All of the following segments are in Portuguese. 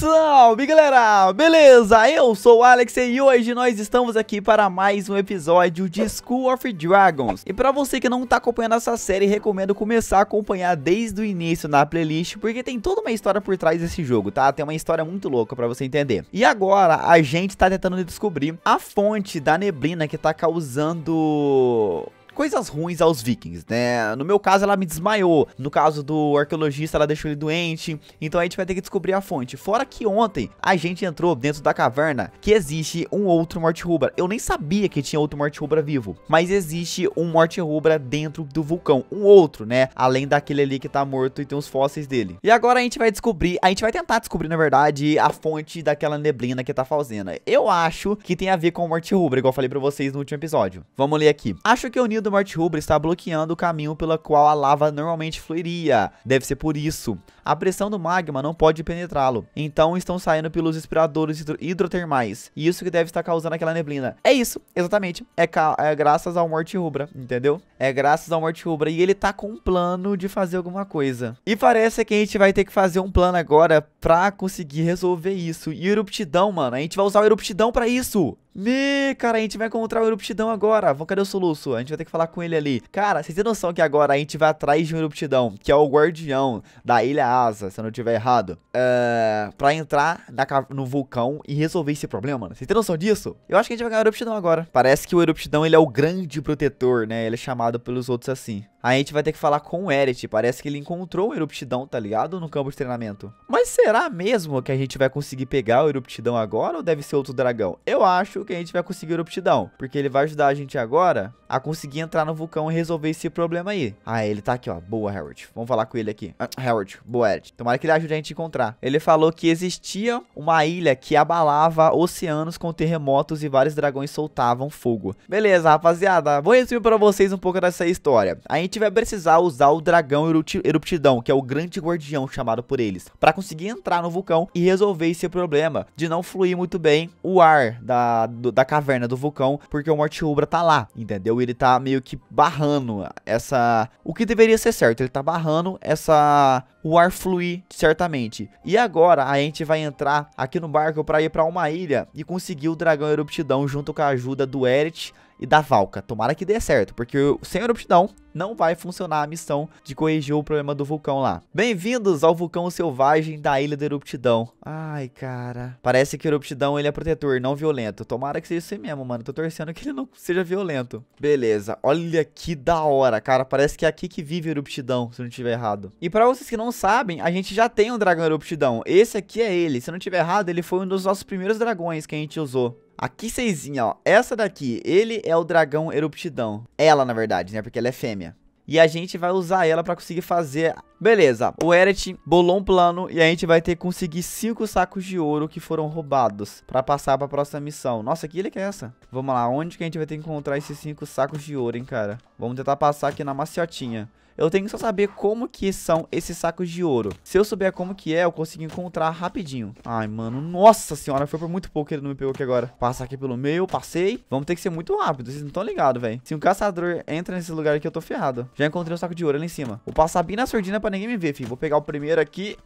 Salve galera, beleza? Eu sou o Alex e hoje nós estamos aqui para mais um episódio de School of Dragons E para você que não tá acompanhando essa série, recomendo começar a acompanhar desde o início na playlist Porque tem toda uma história por trás desse jogo, tá? Tem uma história muito louca para você entender E agora a gente tá tentando descobrir a fonte da neblina que tá causando coisas ruins aos vikings, né? No meu caso, ela me desmaiou. No caso do arqueologista, ela deixou ele doente. Então a gente vai ter que descobrir a fonte. Fora que ontem a gente entrou dentro da caverna que existe um outro Morte Rubra. Eu nem sabia que tinha outro Morte Rubra vivo, mas existe um Morte Rubra dentro do vulcão. Um outro, né? Além daquele ali que tá morto e tem os fósseis dele. E agora a gente vai descobrir, a gente vai tentar descobrir, na verdade, a fonte daquela neblina que tá fazendo. Eu acho que tem a ver com o Morte Rubra, igual eu falei pra vocês no último episódio. Vamos ler aqui. Acho que o Nido do Mort Huber está bloqueando o caminho pela qual a lava normalmente fluiria. Deve ser por isso. A pressão do magma não pode penetrá-lo, então estão saindo pelos respiradores hidro hidrotermais. E isso que deve estar causando aquela neblina. É isso, exatamente. É, é graças ao Morte Rubra, entendeu? É graças ao Morte Rubra. E ele tá com um plano de fazer alguma coisa. E parece que a gente vai ter que fazer um plano agora pra conseguir resolver isso. E eruptidão, mano. A gente vai usar o eruptidão pra isso. Me, cara, a gente vai encontrar o Eruptidão agora. Vamos, cadê o Soluço? A gente vai ter que falar com ele ali. Cara, vocês têm noção que agora a gente vai atrás de um Eruptidão, que é o guardião da Ilha Asa, se eu não estiver errado, uh, pra entrar na, no vulcão e resolver esse problema. mano. Vocês têm noção disso? Eu acho que a gente vai ganhar o Eruptidão agora. Parece que o Eruptidão, ele é o grande protetor, né? Ele é chamado pelos outros assim. A gente vai ter que falar com o Eret. Parece que ele encontrou o Eruptidão, tá ligado? No campo de treinamento. Mas será mesmo que a gente vai conseguir pegar o Eruptidão agora ou deve ser outro dragão? Eu acho útil que a gente vai conseguir o Uptdown, porque ele vai ajudar a gente agora a conseguir entrar no vulcão e resolver esse problema aí. Ah, é, ele tá aqui, ó. Boa, Harold. Vamos falar com ele aqui. Ah, Harold, boa, Ed. Tomara que ele ajude a gente a encontrar. Ele falou que existia uma ilha que abalava oceanos com terremotos e vários dragões soltavam fogo. Beleza, rapaziada. Vou resumir para vocês um pouco dessa história. A gente vai precisar usar o dragão Eruptidão, que é o grande guardião chamado por eles, para conseguir entrar no vulcão e resolver esse problema de não fluir muito bem o ar da, do, da caverna do vulcão, porque o Morte Ubra tá lá, entendeu? Ele tá meio que barrando essa. O que deveria ser certo, ele tá barrando essa. O ar fluir, certamente. E agora a gente vai entrar aqui no barco para ir para uma ilha e conseguir o dragão eruptidão junto com a ajuda do Eret e da Valka. Tomara que dê certo, porque sem eruptidão não vai funcionar a missão de corrigir o problema do vulcão lá. Bem-vindos ao vulcão selvagem da Ilha do Eruptidão. Ai, cara. Parece que o Eruptidão ele é protetor, não violento. Tomara que seja isso mesmo, mano. Tô torcendo que ele não seja violento. Beleza. Olha que da hora, cara. Parece que é aqui que vive o Eruptidão, se eu não tiver errado. E pra vocês que não sabem, a gente já tem um dragão Eruptidão. Esse aqui é ele. Se eu não tiver errado, ele foi um dos nossos primeiros dragões que a gente usou. Aqui seisinha, ó. Essa daqui, ele é o dragão eruptidão. Ela, na verdade, né? Porque ela é fêmea. E a gente vai usar ela pra conseguir fazer... Beleza, o Eret bolou um plano e a gente vai ter que conseguir 5 sacos de ouro que foram roubados pra passar pra próxima missão. Nossa, que ilha que é essa? Vamos lá, onde que a gente vai ter que encontrar esses 5 sacos de ouro, hein, cara? Vamos tentar passar aqui na maciotinha. Eu tenho que só saber como que são esses sacos de ouro. Se eu souber como que é, eu consigo encontrar rapidinho. Ai, mano, nossa senhora, foi por muito pouco que ele não me pegou aqui agora. Passar aqui pelo meio, passei. Vamos ter que ser muito rápido, vocês não estão ligados, velho. Se um caçador entra nesse lugar aqui, eu tô ferrado. Já encontrei um saco de ouro ali em cima. Vou passar bem na surdina pra ninguém me ver, filho. Vou pegar o primeiro aqui...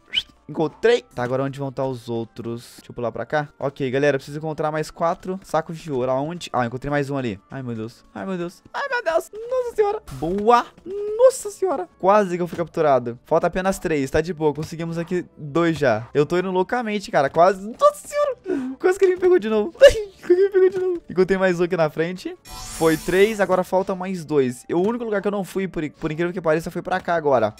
Encontrei. Tá, agora onde vão estar os outros? Deixa eu pular pra cá. Ok, galera, preciso encontrar mais quatro sacos de ouro. Aonde? Ah, encontrei mais um ali. Ai, meu Deus. Ai, meu Deus. Ai, meu Deus. Nossa senhora. Boa. Nossa senhora. Quase que eu fui capturado. Falta apenas três. Tá de boa. Conseguimos aqui dois já. Eu tô indo loucamente, cara. Quase. Nossa senhora. Quase que ele me pegou de novo. que ele me pegou de novo. Encontrei mais um aqui na frente. Foi três. Agora falta mais dois. o único lugar que eu não fui, por, por incrível que pareça, foi pra cá agora.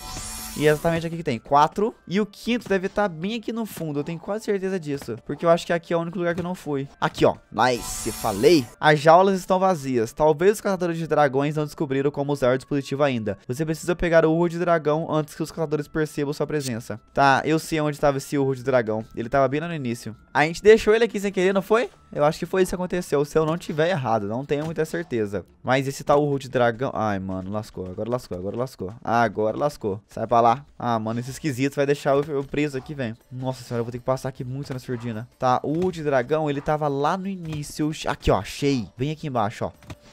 E é exatamente aqui que tem, quatro. E o quinto deve estar tá bem aqui no fundo, eu tenho quase certeza disso. Porque eu acho que aqui é o único lugar que eu não fui. Aqui, ó. Nice, falei. As jaulas estão vazias. Talvez os caçadores de dragões não descobriram como usar o dispositivo ainda. Você precisa pegar o urro de dragão antes que os caçadores percebam sua presença. Tá, eu sei onde estava esse urro de dragão. Ele estava bem lá no início. A gente deixou ele aqui sem querer, não foi? Eu acho que foi isso que aconteceu, se eu não tiver errado, não tenho muita certeza. Mas esse tá o urro de dragão... Ai, mano, lascou, agora lascou, agora lascou. Agora lascou. Sai pra lá lá. Ah, mano, esse esquisito vai deixar eu, preso aqui, velho. Nossa senhora, eu vou ter que passar aqui muito na surdina. Tá, o de dragão, ele tava lá no início. Aqui, ó, achei. Vem aqui embaixo, ó.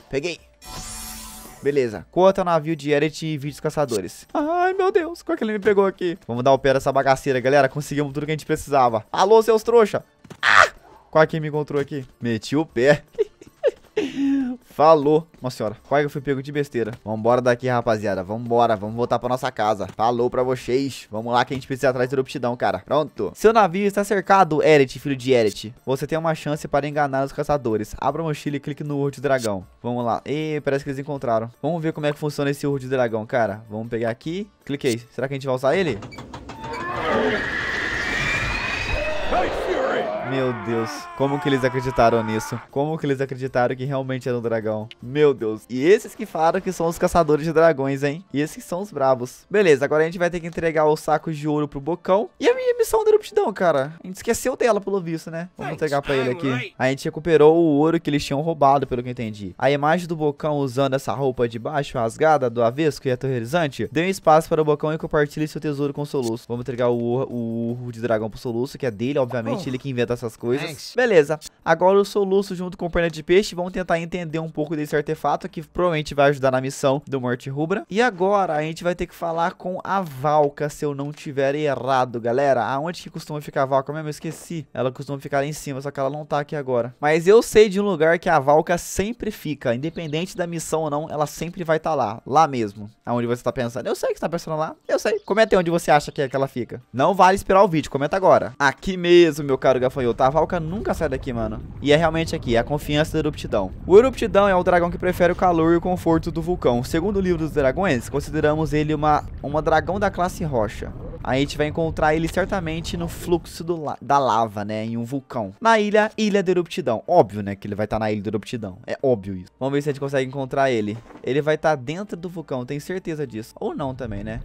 Peguei. Beleza, conta navio de Eret e vídeos caçadores. Ai, meu Deus, como é que ele me pegou aqui? Vamos dar o pé dessa bagaceira, galera. Conseguimos tudo que a gente precisava. Alô, seus trouxa. Ah! Qual é que me encontrou aqui? Meti o pé. Que Falou. Nossa senhora, quase que eu fui pego de besteira. Vambora daqui, rapaziada. Vambora, vamos voltar pra nossa casa. Falou pra vocês. Vamos lá que a gente precisa atrás do Ruptidão, cara. Pronto. Seu navio está cercado, Eret, filho de Eret. Você tem uma chance para enganar os caçadores. Abra a mochila e clique no urso de dragão. Vamos lá. E parece que eles encontraram. Vamos ver como é que funciona esse urso de dragão, cara. Vamos pegar aqui. Cliquei. Será que a gente vai usar ele? Meu Deus, como que eles acreditaram nisso? Como que eles acreditaram que realmente era um dragão? Meu Deus. E esses que falaram que são os caçadores de dragões, hein? E esses que são os bravos. Beleza, agora a gente vai ter que entregar os sacos de ouro pro Bocão. E a minha missão da eruptidão, cara. A gente esqueceu dela, pelo visto, né? Vamos entregar pra ele aqui. A gente recuperou o ouro que eles tinham roubado, pelo que eu entendi. A imagem do Bocão usando essa roupa de baixo, rasgada, do avesco e é aterrorizante, deu espaço para o Bocão e compartilhe seu tesouro com o Soluço. Vamos entregar o urro de dragão pro Soluço, que é dele, obviamente, oh. ele que inventa essa essas coisas. Thanks. Beleza. Agora o Soluço junto com o Perna de Peixe vão tentar entender um pouco desse artefato que provavelmente vai ajudar na missão do Morte Rubra. E agora a gente vai ter que falar com a Valka, se eu não tiver errado, galera. Aonde que costuma ficar a Valka mesmo? Eu esqueci. Ela costuma ficar lá em cima, só que ela não tá aqui agora. Mas eu sei de um lugar que a Valka sempre fica, independente da missão ou não, ela sempre vai estar tá lá, lá mesmo, aonde você tá pensando. Eu sei que você tá pensando lá, eu sei. Comenta aí onde você acha que, é que ela fica. Não vale esperar o vídeo, comenta agora. Aqui mesmo, meu caro gafanhoto foi eu. Tavalca nunca sai daqui, mano. E é realmente aqui, é a confiança do eruptidão. O eruptidão é o dragão que prefere o calor e o conforto do vulcão. Segundo o livro dos dragões, consideramos ele uma, uma dragão da classe rocha. Aí a gente vai encontrar ele certamente no fluxo la da lava, né? Em um vulcão. Na ilha, Ilha do Eruptidão. Óbvio, né? Que ele vai estar tá na Ilha do Eruptidão. É óbvio isso. Vamos ver se a gente consegue encontrar ele. Ele vai estar tá dentro do vulcão, tenho certeza disso. Ou não também, né?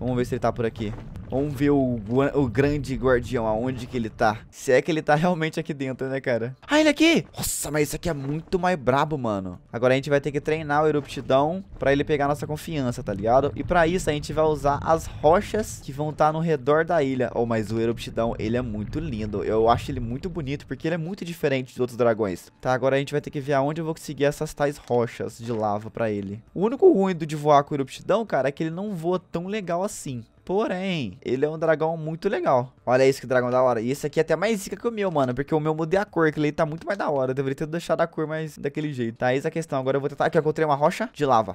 Vamos ver se ele tá por aqui. Vamos ver o, o grande guardião, aonde que ele tá. Se é que ele tá realmente aqui dentro, né, cara? Ah, ele aqui! Nossa, mas isso aqui é muito mais brabo, mano. Agora a gente vai ter que treinar o Eruptidão pra ele pegar nossa confiança, tá ligado? E pra isso a gente vai usar as rochas que vão estar tá no redor da ilha. Oh, mas o Eruptidão, ele é muito lindo. Eu acho ele muito bonito porque ele é muito diferente dos outros dragões. Tá, agora a gente vai ter que ver aonde eu vou conseguir essas tais rochas de lava pra ele. O único ruim do de voar com o Eruptidão, cara, é que ele não voa tão legal assim. Porém, ele é um dragão muito legal. Olha isso que dragão da hora. E esse aqui é até mais zica que o meu, mano. Porque o meu mudei a cor, que ele tá muito mais da hora. Eu deveria ter deixado a cor mais daquele jeito. Tá, essa é a questão. Agora eu vou tentar... Aqui, eu encontrei uma rocha de lava.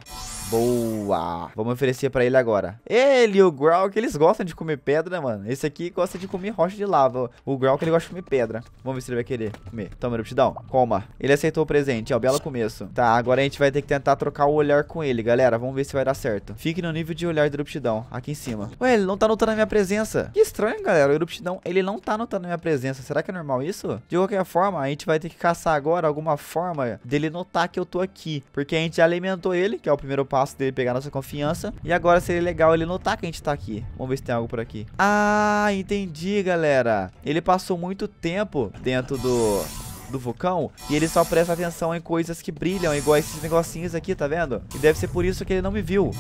Boa. Vamos oferecer pra ele agora. Ele e o Growl, eles gostam de comer pedra, mano. Esse aqui gosta de comer rocha de lava. O Growl, ele gosta de comer pedra. Vamos ver se ele vai querer comer. Toma, Eruptidão. Coma. Ele aceitou o presente. É o belo começo. Tá, agora a gente vai ter que tentar trocar o olhar com ele, galera. Vamos ver se vai dar certo. Fique no nível de olhar do Eruptidão. Aqui em cima. Ué, ele não tá notando a minha presença. Que estranho, galera. O ele não tá notando minha presença. Será que é normal isso? De qualquer forma, a gente vai ter que caçar agora alguma forma dele notar que eu tô aqui. Porque a gente já alimentou ele, que é o primeiro passo dele pegar nossa confiança. E agora seria legal ele notar que a gente tá aqui. Vamos ver se tem algo por aqui. Ah, entendi, galera. Ele passou muito tempo dentro do do vulcão e ele só presta atenção em coisas que brilham, igual esses negocinhos aqui, tá vendo? E deve ser por isso que ele não me viu.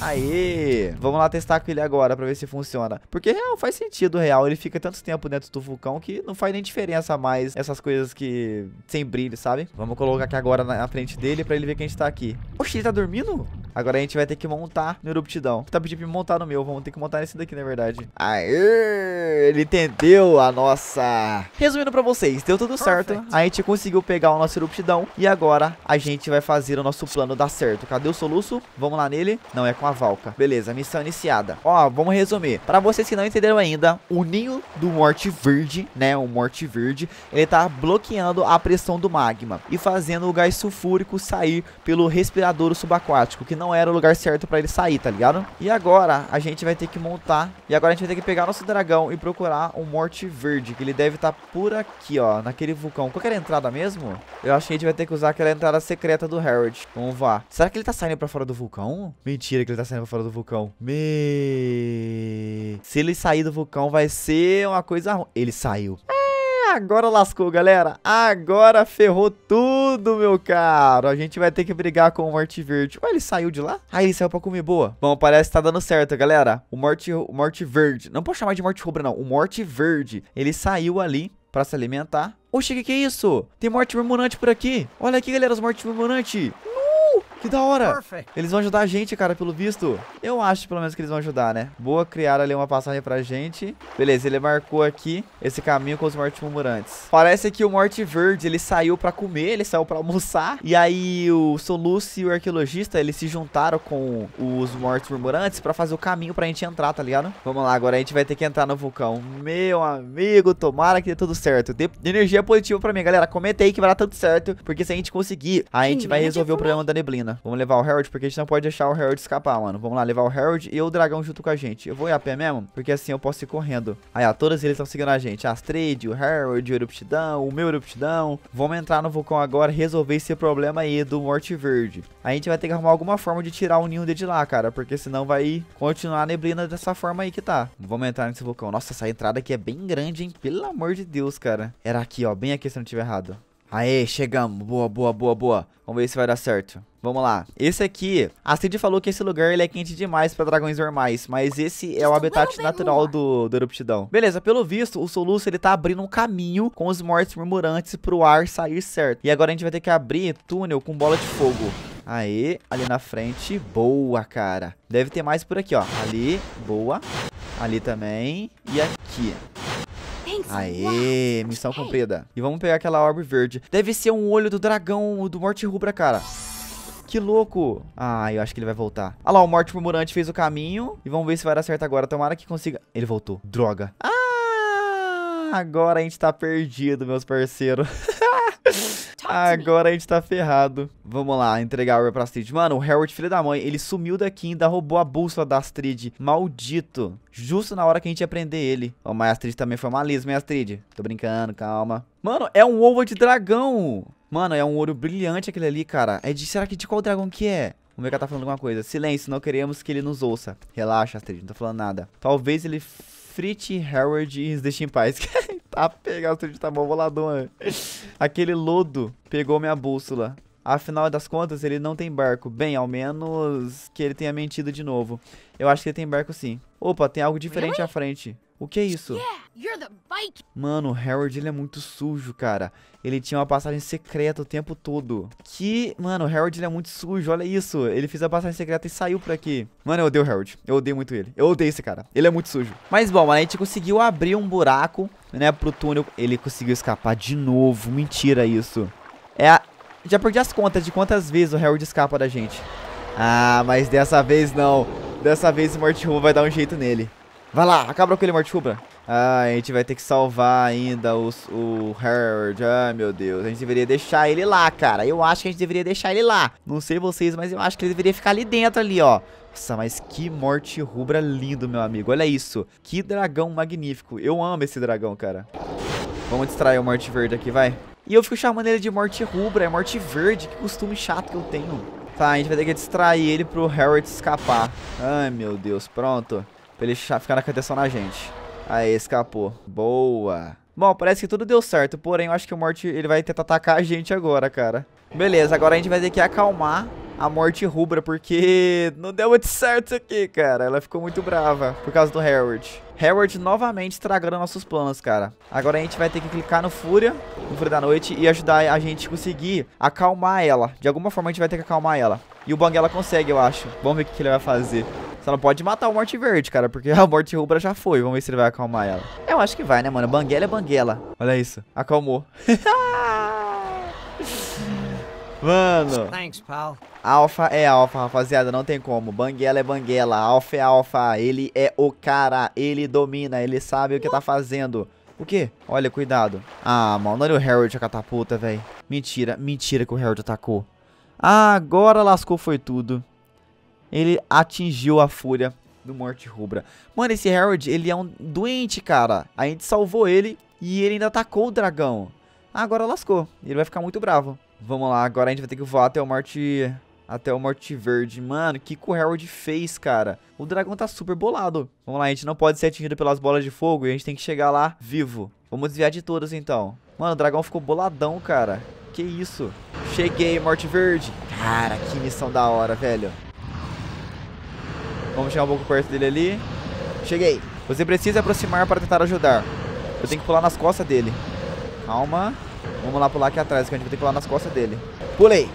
Aí, vamos lá testar com ele agora pra ver se funciona. Porque real, faz sentido, real. Ele fica tanto tempo dentro do vulcão que não faz nem diferença mais essas coisas que sem brilho, sabe? Vamos colocar aqui agora na frente dele pra ele ver que a gente tá aqui. Oxe, ele tá dormindo? Agora a gente vai ter que montar no eruptidão. Tá pedindo pra montar no meu, vamos ter que montar nesse daqui, na verdade. Aê, ele entendeu a nossa... Resumindo pra vocês, deu tudo certo. Perfect. A gente conseguiu pegar o nosso eruptidão e agora a gente vai fazer o nosso plano dar certo. Cadê o soluço? Vamos lá nele. Não, é com a Valka. Beleza, missão iniciada. Ó, vamos resumir. Pra vocês que não entenderam ainda, o ninho do Morte Verde, né, o Morte Verde, ele tá bloqueando a pressão do magma e fazendo o gás sulfúrico sair pelo respirador subaquático, que não não era o lugar certo pra ele sair, tá ligado? E agora a gente vai ter que montar. E agora a gente vai ter que pegar nosso dragão e procurar um Morte Verde, que ele deve estar tá por aqui, ó, naquele vulcão. Qual que era a entrada mesmo? Eu acho que a gente vai ter que usar aquela entrada secreta do Harold. Vamos lá. Será que ele tá saindo pra fora do vulcão? Mentira que ele tá saindo pra fora do vulcão. Me... Se ele sair do vulcão vai ser uma coisa ruim. Ele saiu. Ah! Agora lascou, galera. Agora ferrou tudo, meu caro. A gente vai ter que brigar com o Morte Verde. Ué, ele saiu de lá? Ah, ele saiu pra comer boa. Bom, parece que tá dando certo, galera. O Morte, o Morte Verde. Não posso chamar de Morte Rubra, não. O Morte Verde. Ele saiu ali pra se alimentar. Oxe, o que, que é isso? Tem Morte Murmurante por aqui. Olha aqui, galera, os Morte Murmurante. Nossa! Que da hora. Eles vão ajudar a gente, cara, pelo visto. Eu acho, pelo menos, que eles vão ajudar, né? Boa, criar ali uma passagem pra gente. Beleza, ele marcou aqui esse caminho com os mortes murmurantes. Parece que o Morte Verde, ele saiu pra comer, ele saiu pra almoçar. E aí o Soluce e o Arqueologista, eles se juntaram com os mortes murmurantes pra fazer o caminho pra gente entrar, tá ligado? Vamos lá, agora a gente vai ter que entrar no vulcão. Meu amigo, tomara que dê tudo certo. Dê energia positiva pra mim, galera. Comenta aí que vai dar tudo certo, porque se a gente conseguir, a gente vai resolver o problema da neblina. Vamos levar o Harold, porque a gente não pode deixar o Harold escapar, mano. Vamos lá, levar o Harold e o dragão junto com a gente. Eu vou ir a pé mesmo, porque assim eu posso ir correndo. Aí, ó, todas eles estão seguindo a gente. Astrid, o Harold, o Eruptidão, o meu Eruptidão. Vamos entrar no vulcão agora resolver esse problema aí do Morte Verde. A gente vai ter que arrumar alguma forma de tirar o ninho dele de lá, cara, porque senão vai continuar a neblina dessa forma aí que tá. Vamos entrar nesse vulcão. Nossa, essa entrada aqui é bem grande, hein? Pelo amor de Deus, cara. Era aqui, ó, bem aqui se eu não tiver errado. Aê, chegamos. Boa, boa, boa, boa. Vamos ver se vai dar certo. Vamos lá. Esse aqui, a Cid falou que esse lugar ele é quente demais para dragões normais, mas esse é o é habitat natural do, do eruptidão. Beleza, pelo visto, o Soluço ele tá abrindo um caminho com os mortos murmurantes pro ar sair certo. E agora a gente vai ter que abrir túnel com bola de fogo. Aê, ali na frente. Boa, cara. Deve ter mais por aqui, ó. Ali, boa. Ali também. E aqui. Aê, missão cumprida. E vamos pegar aquela orbe verde. Deve ser um olho do dragão do Morte Rubra, cara. Que louco. Ah, eu acho que ele vai voltar. Olha ah lá, o Morte Murmurante fez o caminho. E vamos ver se vai dar certo agora. Tomara que consiga... Ele voltou. Droga. Ah! Agora a gente tá perdido, meus parceiros. Agora a gente tá ferrado. Vamos lá, entregar a Aura pra Astrid. Mano, o Harold, filho da mãe, ele sumiu daqui e ainda roubou a bússola da Astrid. Maldito. Justo na hora que a gente ia prender ele. Ó, oh, mas a Astrid também foi malíssima, hein, Astrid? Tô brincando, calma. Mano, é um ovo de dragão. Mano, é um ouro brilhante aquele ali, cara. É de, será que de qual dragão que é? O Mecha tá falando alguma coisa. Silêncio, não queremos que ele nos ouça. Relaxa, Astrid, não tô falando nada. Talvez ele Frit, Howard e Deixa em Paz. tá pegar o trem tá bom volador. Aquele lodo pegou minha bússola. Afinal das contas, ele não tem barco. Bem, ao menos que ele tenha mentido de novo. Eu acho que ele tem barco sim. Opa, tem algo diferente à frente. O que é isso? Mano, o Harold, ele é muito sujo, cara. Ele tinha uma passagem secreta o tempo todo. Que... Mano, o Harold, ele é muito sujo, olha isso. Ele fez a passagem secreta e saiu por aqui. Mano, eu odeio o Harold. Eu odeio muito ele. Eu odeio esse cara. Ele é muito sujo. Mas, bom, a gente conseguiu abrir um buraco, né, pro túnel. Ele conseguiu escapar de novo. Mentira isso. É a... Já perdi as contas de quantas vezes o Harold escapa da gente. Ah, mas dessa vez não. Dessa vez o Morty Who vai dar um jeito nele. Vai lá, acaba com ele, morte cubra. Ah, a gente vai ter que salvar ainda os, o Harold. Ah, meu Deus. A gente deveria deixar ele lá, cara. Eu acho que a gente deveria deixar ele lá. Não sei vocês, mas eu acho que ele deveria ficar ali dentro, ali, ó. Nossa, mas que morte rubra lindo, meu amigo. Olha isso. Que dragão magnífico. Eu amo esse dragão, cara. Vamos distrair o morte verde aqui, vai. E eu fico chamando ele de morte rubra, é morte verde. Que costume chato que eu tenho. Tá, a gente vai ter que distrair ele pro Harold escapar. Ai, meu Deus. Pronto. Pra ele ficar na contenção na gente. Aí, escapou. Boa. Bom, parece que tudo deu certo, porém eu acho que o Morte ele vai tentar atacar a gente agora, cara. Beleza, agora a gente vai ter que acalmar a Morte Rubra, porque não deu muito certo isso aqui, cara. Ela ficou muito brava por causa do Harold. Harold novamente estragando nossos planos, cara. Agora a gente vai ter que clicar no Fúria, no Fúria da Noite, e ajudar a gente a conseguir acalmar ela. De alguma forma a gente vai ter que acalmar ela. E o Banguela consegue, eu acho. Vamos ver o que ele vai fazer. Só não pode matar o Morte Verde, cara, porque a Morte Rubra já foi. Vamos ver se ele vai acalmar ela. Eu acho que vai, né, mano? Banguela é Banguela. Olha isso. Acalmou. Mano. Thanks, pal. Alpha é alfa, rapaziada, não tem como. Banguela é banguela, alfa é alfa. Ele é o cara, ele domina, ele sabe o que tá fazendo. O quê? Olha, cuidado. Ah, mano, olha o Harold a catapulta, velho. Mentira, mentira que o Harold atacou. agora lascou foi tudo. Ele atingiu a fúria do Morte Rubra. Mano, esse Harold, ele é um doente, cara. A gente salvou ele e ele ainda atacou o dragão. agora lascou. Ele vai ficar muito bravo. Vamos lá, agora a gente vai ter que voar até o Morte... Até o Morte Verde. Mano, o que, que o Harold fez, cara? O dragão tá super bolado. Vamos lá, a gente não pode ser atingido pelas bolas de fogo e a gente tem que chegar lá vivo. Vamos desviar de todas, então. Mano, o dragão ficou boladão, cara. Que isso? Cheguei, Morte Verde. Cara, que missão da hora, velho. Vamos chegar um pouco perto dele ali. Cheguei. Você precisa aproximar para tentar ajudar. Eu tenho que pular nas costas dele. Calma. Vamos lá pular aqui atrás, que a gente vai ter que pular nas costas dele. Pulei.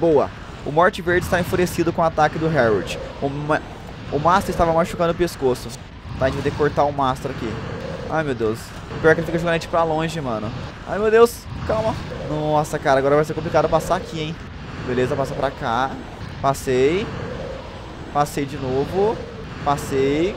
Boa. O Morte Verde está enfurecido com o ataque do Harold. O, ma o Master estava machucando o pescoço. Tá, a gente vai ter que cortar o Master aqui. Ai, meu Deus. Pior é que ele fica jogando a gente pra longe, mano. Ai, meu Deus. Calma. Nossa, cara. Agora vai ser complicado passar aqui, hein. Beleza, passa pra cá. Passei. Passei de novo. Passei.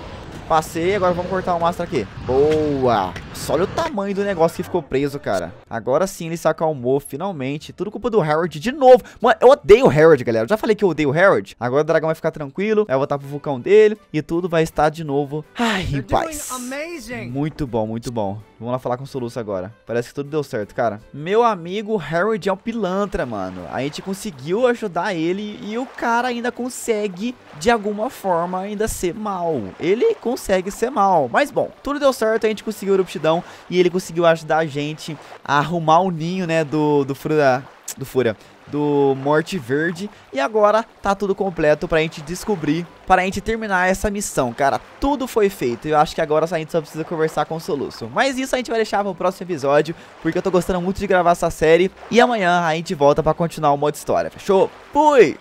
Passei. Agora vamos cortar o Master aqui. Boa. Só olha o tamanho do negócio que ficou preso, cara. Agora sim ele se acalmou, finalmente. Tudo culpa do Harold de novo. Mano, eu odeio o Harold, galera. Eu já falei que eu odeio o Harold. Agora o dragão vai ficar tranquilo, vai voltar pro vulcão dele e tudo vai estar de novo. Ai, em paz. Muito bom, muito bom. Vamos lá falar com o Soluço agora. Parece que tudo deu certo, cara. Meu amigo Harold é um pilantra, mano. A gente conseguiu ajudar ele e o cara ainda consegue, de alguma forma, ainda ser mal. Ele consegue ser mal. Mas bom, tudo deu certo, a gente conseguiu o Eruptidão missão então, e ele conseguiu ajudar a gente a arrumar o ninho, né, do, do Fura... do Fura do Morte Verde. E agora tá tudo completo pra gente descobrir, pra gente terminar essa missão, cara. Tudo foi feito. Eu acho que agora a gente só precisa conversar com o Soluço. Mas isso a gente vai deixar pro próximo episódio, porque eu tô gostando muito de gravar essa série. E amanhã a gente volta pra continuar o modo história, fechou? Fui!